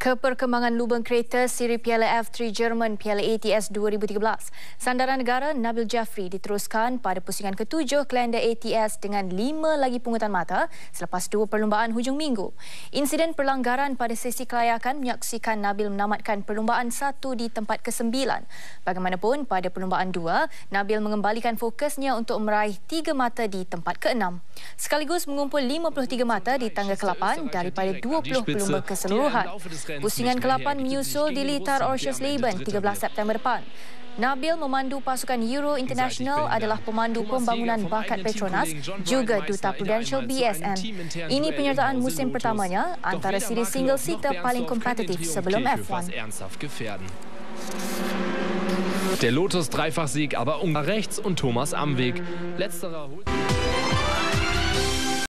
Keperkembangan lubang kereta siri Piala F3 Jerman Piala ATS 2013. Sandaran negara Nabil Jaffrey diteruskan pada pusingan ketujuh kalender ATS dengan lima lagi pungutan mata selepas dua perlumbaan hujung minggu. Insiden perlanggaran pada sesi kelayakan menyaksikan Nabil menamatkan perlumbaan satu di tempat kesembilan. Bagaimanapun, pada perlumbaan dua, Nabil mengembalikan fokusnya untuk meraih tiga mata di tempat keenam, Sekaligus mengumpul 53 mata di tangga ke-8 daripada 20 pelumba keseluruhan. Pusingan ke-8 menyusul di Litar Orsius Leben 13 September depan. Nabil memandu pasukan Euro International adalah pemandu pembangunan bakat Petronas juga Duta Prudential BSN. Ini penyertaan musim pertamanya antara siri single-seater paling kompetitif sebelum F1. Der Lotus Dreifachsieg aber Ungar rechts und Thomas am Weg. Letzterer holt